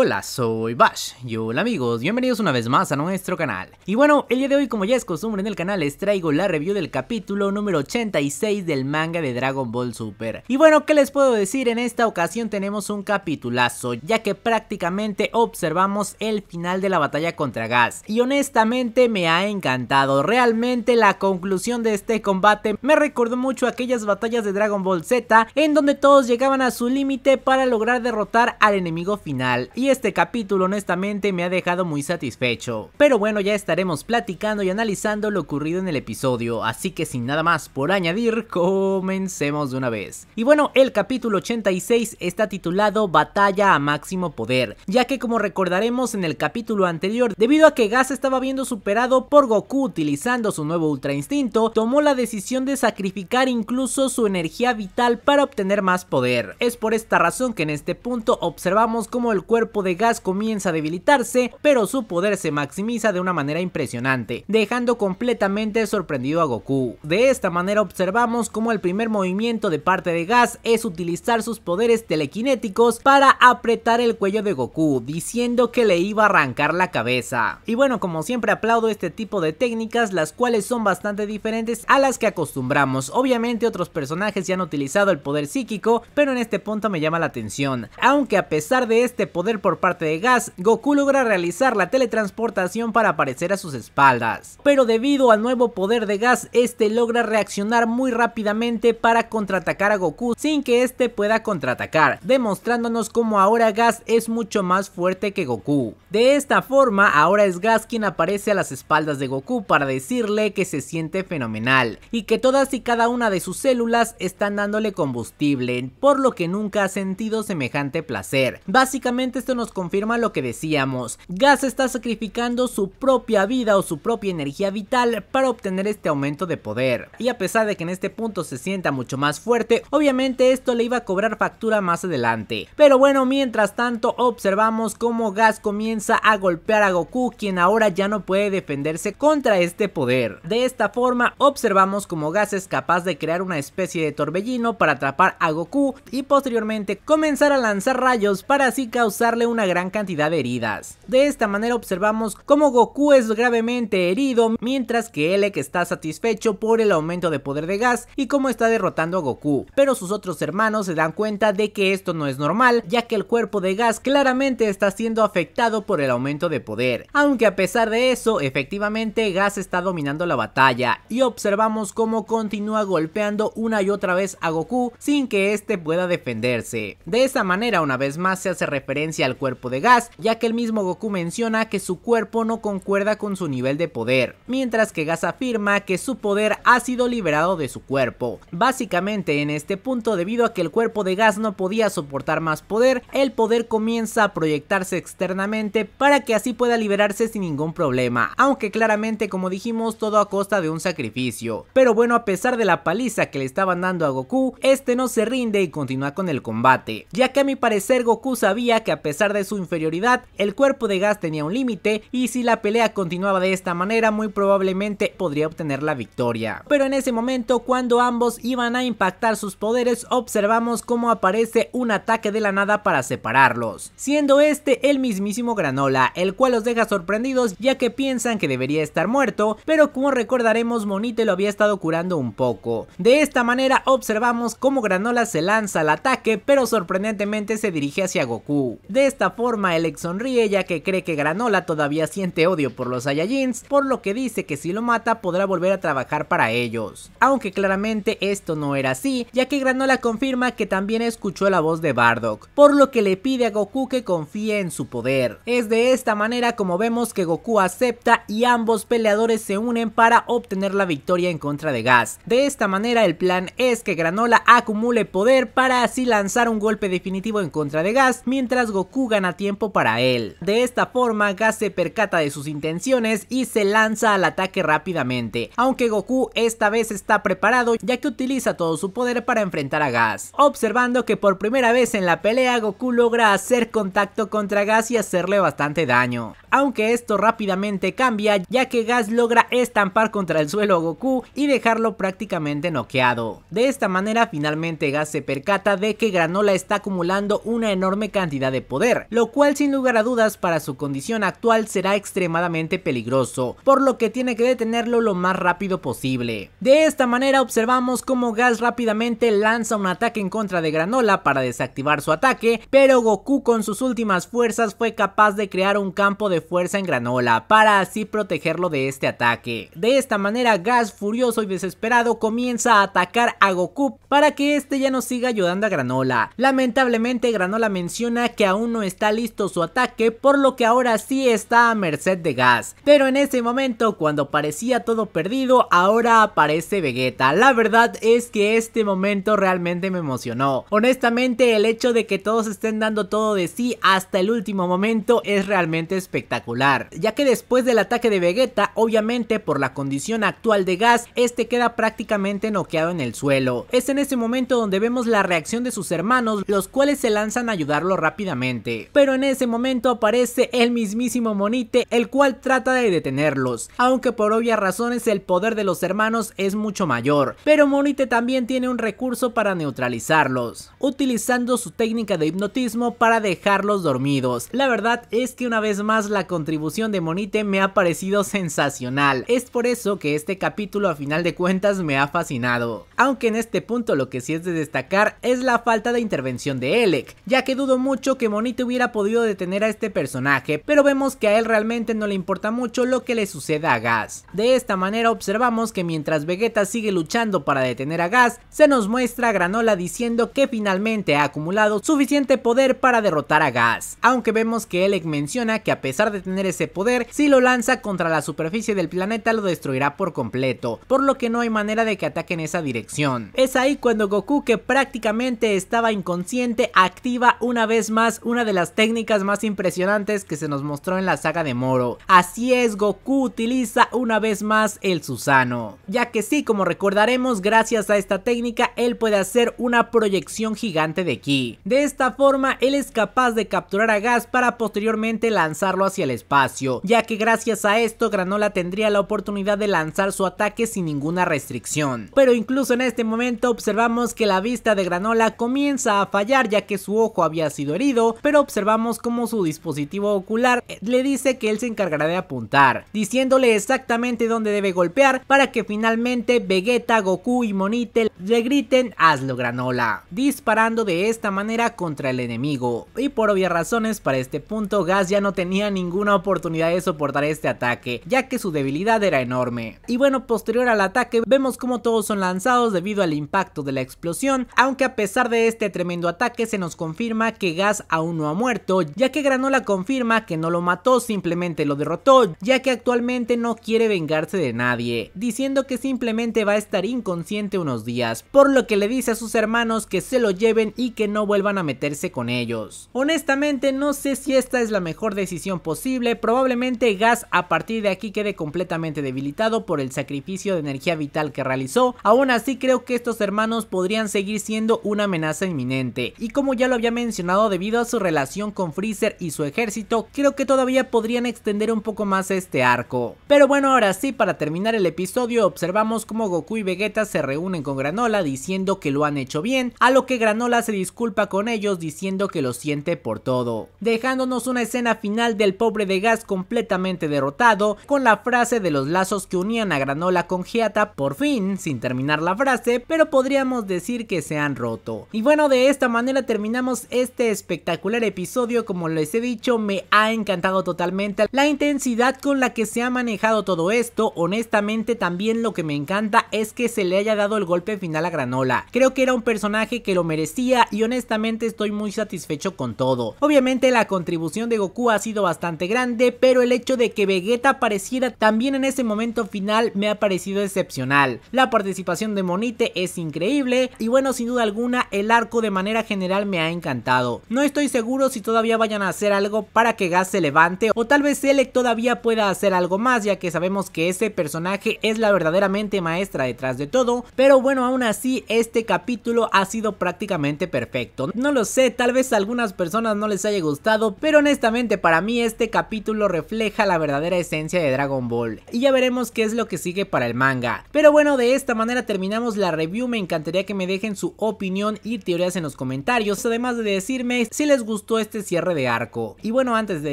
Hola, soy Bash y hola amigos, bienvenidos una vez más a nuestro canal. Y bueno, el día de hoy como ya es costumbre en el canal les traigo la review del capítulo número 86 del manga de Dragon Ball Super. Y bueno, ¿qué les puedo decir? En esta ocasión tenemos un capitulazo, ya que prácticamente observamos el final de la batalla contra Gas. Y honestamente me ha encantado, realmente la conclusión de este combate me recordó mucho aquellas batallas de Dragon Ball Z en donde todos llegaban a su límite para lograr derrotar al enemigo final. Y este capítulo honestamente me ha dejado muy satisfecho. Pero bueno, ya estaremos platicando y analizando lo ocurrido en el episodio, así que sin nada más por añadir, comencemos de una vez. Y bueno, el capítulo 86 está titulado Batalla a máximo poder, ya que como recordaremos en el capítulo anterior, debido a que Gas estaba viendo superado por Goku utilizando su nuevo Ultra Instinto, tomó la decisión de sacrificar incluso su energía vital para obtener más poder. Es por esta razón que en este punto observamos cómo el cuerpo de gas comienza a debilitarse, pero su poder se maximiza de una manera impresionante, dejando completamente sorprendido a Goku. De esta manera observamos cómo el primer movimiento de parte de gas es utilizar sus poderes telequinéticos para apretar el cuello de Goku, diciendo que le iba a arrancar la cabeza. Y bueno, como siempre aplaudo este tipo de técnicas, las cuales son bastante diferentes a las que acostumbramos. Obviamente otros personajes ya han utilizado el poder psíquico, pero en este punto me llama la atención. Aunque a pesar de este poder por parte de Gas, Goku logra realizar la teletransportación para aparecer a sus espaldas. Pero debido al nuevo poder de Gas, este logra reaccionar muy rápidamente para contraatacar a Goku sin que este pueda contraatacar, demostrándonos cómo ahora Gas es mucho más fuerte que Goku. De esta forma, ahora es Gas quien aparece a las espaldas de Goku para decirle que se siente fenomenal y que todas y cada una de sus células están dándole combustible, por lo que nunca ha sentido semejante placer. Básicamente esto nos confirma lo que decíamos. Gas está sacrificando su propia vida o su propia energía vital para obtener este aumento de poder. Y a pesar de que en este punto se sienta mucho más fuerte, obviamente esto le iba a cobrar factura más adelante. Pero bueno, mientras tanto observamos cómo Gas comienza a golpear a Goku, quien ahora ya no puede defenderse contra este poder. De esta forma, observamos cómo Gas es capaz de crear una especie de torbellino para atrapar a Goku y posteriormente comenzar a lanzar rayos para así causarle una gran cantidad de heridas. De esta manera observamos cómo Goku es gravemente herido mientras que Elec está satisfecho por el aumento de poder de gas y cómo está derrotando a Goku, pero sus otros hermanos se dan cuenta de que esto no es normal ya que el cuerpo de gas claramente está siendo afectado por el aumento de poder, aunque a pesar de eso efectivamente gas está dominando la batalla y observamos cómo continúa golpeando una y otra vez a Goku sin que este pueda defenderse. De esa manera una vez más se hace referencia al cuerpo de Gas, ya que el mismo Goku menciona que su cuerpo no concuerda con su nivel de poder, mientras que Gas afirma que su poder ha sido liberado de su cuerpo. Básicamente en este punto, debido a que el cuerpo de Gas no podía soportar más poder, el poder comienza a proyectarse externamente para que así pueda liberarse sin ningún problema, aunque claramente como dijimos todo a costa de un sacrificio. Pero bueno, a pesar de la paliza que le estaban dando a Goku, este no se rinde y continúa con el combate, ya que a mi parecer Goku sabía que a pesar de su inferioridad, el cuerpo de Gas tenía un límite y si la pelea continuaba de esta manera muy probablemente podría obtener la victoria. Pero en ese momento cuando ambos iban a impactar sus poderes observamos cómo aparece un ataque de la nada para separarlos, siendo este el mismísimo Granola, el cual los deja sorprendidos ya que piensan que debería estar muerto, pero como recordaremos Monite lo había estado curando un poco. De esta manera observamos cómo Granola se lanza al ataque pero sorprendentemente se dirige hacia Goku. De esta forma, Alex sonríe ya que cree que Granola todavía siente odio por los Saiyajins, por lo que dice que si lo mata podrá volver a trabajar para ellos. Aunque claramente esto no era así, ya que Granola confirma que también escuchó la voz de Bardock, por lo que le pide a Goku que confíe en su poder. Es de esta manera como vemos que Goku acepta y ambos peleadores se unen para obtener la victoria en contra de Gas. De esta manera el plan es que Granola acumule poder para así lanzar un golpe definitivo en contra de Gas, mientras Goku gana tiempo para él. De esta forma, Gas se percata de sus intenciones y se lanza al ataque rápidamente, aunque Goku esta vez está preparado ya que utiliza todo su poder para enfrentar a Gas. Observando que por primera vez en la pelea Goku logra hacer contacto contra Gas y hacerle bastante daño. Aunque esto rápidamente cambia ya que Gas logra estampar contra el suelo a Goku y dejarlo prácticamente noqueado. De esta manera finalmente Gas se percata de que Granola está acumulando una enorme cantidad de poder lo cual sin lugar a dudas para su condición actual será extremadamente peligroso, por lo que tiene que detenerlo lo más rápido posible. De esta manera observamos cómo Gas rápidamente lanza un ataque en contra de Granola para desactivar su ataque, pero Goku con sus últimas fuerzas fue capaz de crear un campo de fuerza en Granola para así protegerlo de este ataque. De esta manera Gas furioso y desesperado comienza a atacar a Goku para que este ya no siga ayudando a Granola. Lamentablemente Granola menciona que aún no está listo su ataque, por lo que ahora sí está a merced de Gas. Pero en ese momento, cuando parecía todo perdido, ahora aparece Vegeta. La verdad es que este momento realmente me emocionó. Honestamente, el hecho de que todos estén dando todo de sí hasta el último momento es realmente espectacular, ya que después del ataque de Vegeta, obviamente por la condición actual de Gas, este queda prácticamente noqueado en el suelo. Es en ese momento donde vemos la reacción de sus hermanos, los cuales se lanzan a ayudarlo rápidamente. Pero en ese momento aparece el mismísimo Monite, el cual trata de detenerlos, aunque por obvias razones el poder de los hermanos es mucho mayor. Pero Monite también tiene un recurso para neutralizarlos, utilizando su técnica de hipnotismo para dejarlos dormidos. La verdad es que una vez más la contribución de Monite me ha parecido sensacional. Es por eso que este capítulo a final de cuentas me ha fascinado. Aunque en este punto lo que sí es de destacar es la falta de intervención de Elec, ya que dudo mucho que Monite hubiera podido detener a este personaje, pero vemos que a él realmente no le importa mucho lo que le suceda a Gas. De esta manera observamos que mientras Vegeta sigue luchando para detener a Gas, se nos muestra Granola diciendo que finalmente ha acumulado suficiente poder para derrotar a Gas, aunque vemos que Elec menciona que a pesar de tener ese poder, si lo lanza contra la superficie del planeta lo destruirá por completo, por lo que no hay manera de que ataque en esa dirección. Es ahí cuando Goku, que prácticamente estaba inconsciente, activa una vez más una de las técnicas más impresionantes que se nos mostró en la saga de Moro. Así es, Goku utiliza una vez más el Susano. Ya que sí, como recordaremos, gracias a esta técnica él puede hacer una proyección gigante de Ki. De esta forma, él es capaz de capturar a Gas para posteriormente lanzarlo hacia el espacio, ya que gracias a esto Granola tendría la oportunidad de lanzar su ataque sin ninguna restricción. Pero incluso en este momento observamos que la vista de Granola comienza a fallar ya que su ojo había sido herido, pero observamos cómo su dispositivo ocular eh, le dice que él se encargará de apuntar, diciéndole exactamente dónde debe golpear para que finalmente Vegeta, Goku y Monitel le griten hazlo granola, disparando de esta manera contra el enemigo. Y por obvias razones para este punto Gas ya no tenía ninguna oportunidad de soportar este ataque, ya que su debilidad era enorme. Y bueno, posterior al ataque vemos cómo todos son lanzados debido al impacto de la explosión, aunque a pesar de este tremendo ataque se nos confirma que Gas aún no ha muerto, ya que Granola confirma que no lo mató, simplemente lo derrotó, ya que actualmente no quiere vengarse de nadie, diciendo que simplemente va a estar inconsciente unos días, por lo que le dice a sus hermanos que se lo lleven y que no vuelvan a meterse con ellos. Honestamente no sé si esta es la mejor decisión posible, probablemente Gas a partir de aquí quede completamente debilitado por el sacrificio de energía vital que realizó, aún así creo que estos hermanos podrían seguir siendo una amenaza inminente, y como ya lo había mencionado debido a su relación con Freezer y su ejército, creo que todavía podrían extender un poco más este arco. Pero bueno, ahora sí, para terminar el episodio, observamos cómo Goku y Vegeta se reúnen con Granola diciendo que lo han hecho bien, a lo que Granola se disculpa con ellos diciendo que lo siente por todo, dejándonos una escena final del pobre de Gas completamente derrotado con la frase de los lazos que unían a Granola con Giata por fin, sin terminar la frase, pero podríamos decir que se han roto. Y bueno, de esta manera terminamos este espectacular episodio, como les he dicho, me ha encantado totalmente. La intensidad con la que se ha manejado todo esto, honestamente también lo que me encanta es que se le haya dado el golpe final a Granola. Creo que era un personaje que lo merecía y honestamente estoy muy satisfecho con todo. Obviamente la contribución de Goku ha sido bastante grande, pero el hecho de que Vegeta apareciera también en ese momento final me ha parecido excepcional. La participación de Monite es increíble y bueno, sin duda alguna el arco de manera general me ha encantado. No estoy seguro si todavía vayan a hacer algo para que Gas se levante o tal vez Elec todavía pueda hacer algo más ya que sabemos que ese personaje es la verdaderamente maestra detrás de todo, pero bueno aún así este capítulo ha sido prácticamente perfecto. No lo sé, tal vez a algunas personas no les haya gustado, pero honestamente para mí este capítulo refleja la verdadera esencia de Dragon Ball y ya veremos qué es lo que sigue para el manga. Pero bueno, de esta manera terminamos la review, me encantaría que me dejen su opinión y teorías en los comentarios, además de decirme si les gustó este cierre de arco. Y bueno, antes de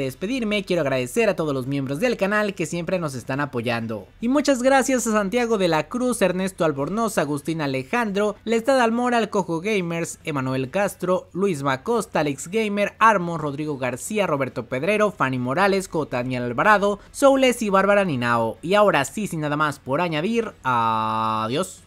despedirme, quiero agradecer a todos los miembros del canal que siempre nos están apoyando. Y muchas gracias a Santiago de la Cruz, Ernesto Albornoz, Agustín Alejandro, Lestad Almora, Cojo Gamers, Emanuel Castro, Luis Macosta, Alex Gamer, Armon, Rodrigo García, Roberto Pedrero, Fanny Morales, Cotaniel Alvarado, Soules y Bárbara Ninao. Y ahora sí, sin nada más por añadir, adiós.